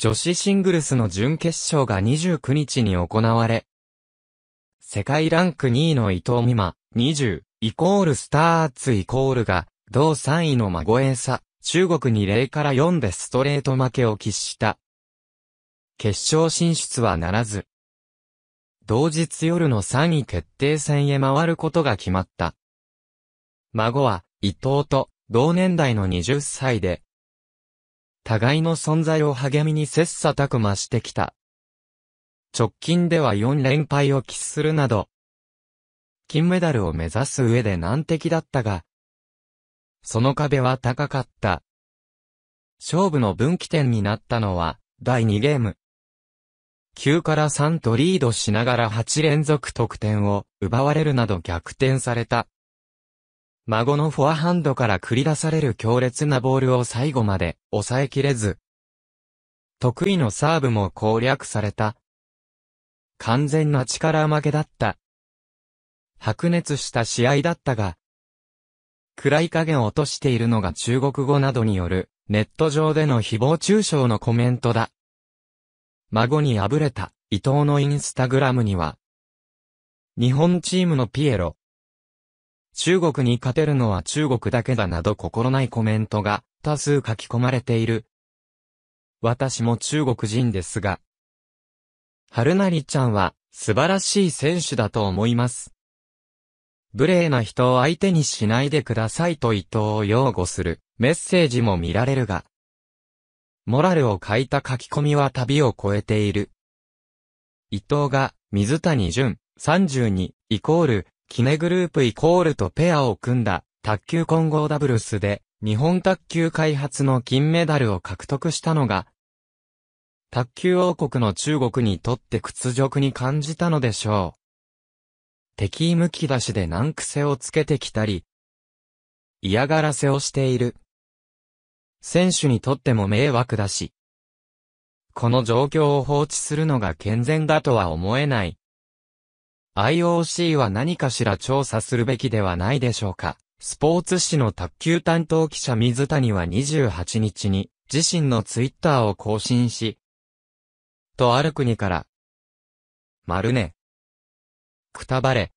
女子シングルスの準決勝が29日に行われ、世界ランク2位の伊藤美誠、20、イコールスターツイコールが、同3位の孫江サ、中国に0から4でストレート負けを喫した。決勝進出はならず。同日夜の3位決定戦へ回ることが決まった。孫は、伊藤と同年代の20歳で、互いの存在を励みに切磋琢磨してきた。直近では4連敗を喫するなど、金メダルを目指す上で難敵だったが、その壁は高かった。勝負の分岐点になったのは、第2ゲーム。9から3とリードしながら8連続得点を奪われるなど逆転された。孫のフォアハンドから繰り出される強烈なボールを最後まで抑えきれず、得意のサーブも攻略された。完全な力負けだった。白熱した試合だったが、暗い影を落としているのが中国語などによるネット上での誹謗中傷のコメントだ。孫に敗れた伊藤のインスタグラムには、日本チームのピエロ、中国に勝てるのは中国だけだなど心ないコメントが多数書き込まれている。私も中国人ですが。春成ちゃんは素晴らしい選手だと思います。無礼な人を相手にしないでくださいと伊藤を擁護するメッセージも見られるが。モラルを書いた書き込みは旅を超えている。伊藤が水谷淳32イコールキネグループイコールとペアを組んだ、卓球混合ダブルスで、日本卓球開発の金メダルを獲得したのが、卓球王国の中国にとって屈辱に感じたのでしょう。敵意向き出しで難癖をつけてきたり、嫌がらせをしている。選手にとっても迷惑だし、この状況を放置するのが健全だとは思えない。IOC は何かしら調査するべきではないでしょうか。スポーツ紙の卓球担当記者水谷は28日に自身のツイッターを更新し、とある国から、丸ね、くたばれ、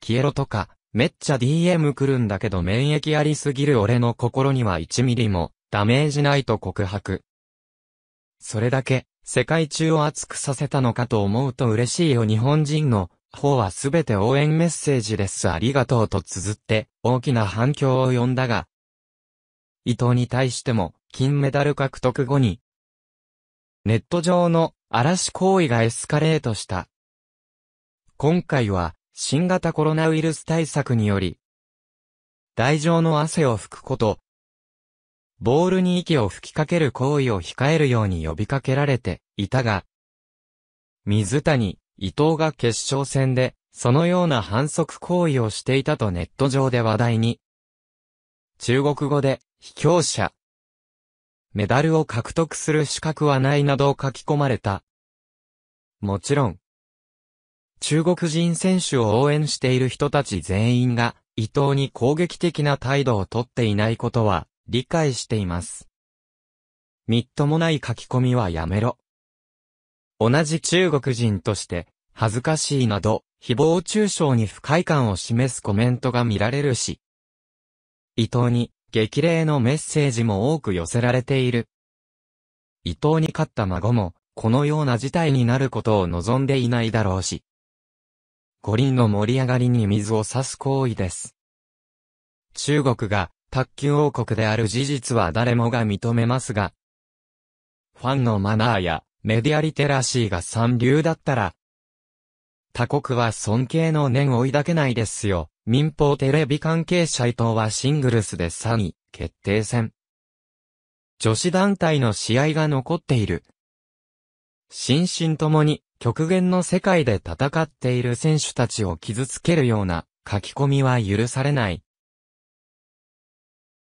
消えろとか、めっちゃ DM 来るんだけど免疫ありすぎる俺の心には1ミリもダメージないと告白。それだけ世界中を熱くさせたのかと思うと嬉しいよ日本人の方はすべて応援メッセージですありがとうと綴って大きな反響を呼んだが、伊藤に対しても金メダル獲得後に、ネット上の嵐行為がエスカレートした。今回は新型コロナウイルス対策により、台上の汗を拭くことボールに息を吹きかける行為を控えるように呼びかけられていたが、水谷、伊藤が決勝戦で、そのような反則行為をしていたとネット上で話題に。中国語で、卑怯者。メダルを獲得する資格はないなど書き込まれた。もちろん、中国人選手を応援している人たち全員が、伊藤に攻撃的な態度をとっていないことは、理解しています。みっともない書き込みはやめろ。同じ中国人として、恥ずかしいなど、誹謗中傷に不快感を示すコメントが見られるし、伊藤に激励のメッセージも多く寄せられている。伊藤に勝った孫も、このような事態になることを望んでいないだろうし、五輪の盛り上がりに水を差す行為です。中国が卓球王国である事実は誰もが認めますが、ファンのマナーやメディアリテラシーが三流だったら、他国は尊敬の念を追いだけないですよ。民放テレビ関係者伊藤はシングルスで3位、決定戦。女子団体の試合が残っている。心身ともに極限の世界で戦っている選手たちを傷つけるような書き込みは許されない。